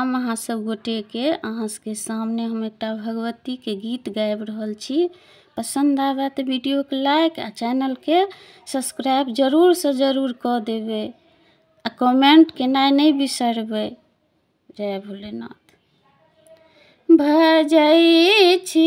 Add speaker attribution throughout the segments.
Speaker 1: हम अहाँ सब के अहाँ के सामने हम भगवती के गीत गाबि रहल छी पसन्द तो वीडियो के लाइक आ चैनल के सब्सक्राइब जरूर से जरूर क देवे आ कमेन्ट केना नहीं बिसरबै जय भोलेनाथ भजई छी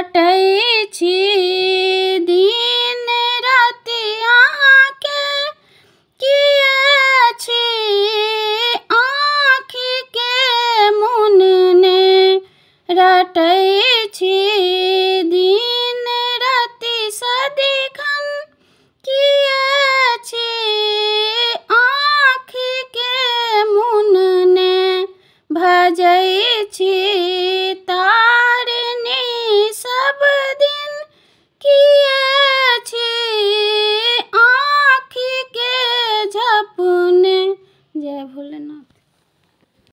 Speaker 1: हटै छी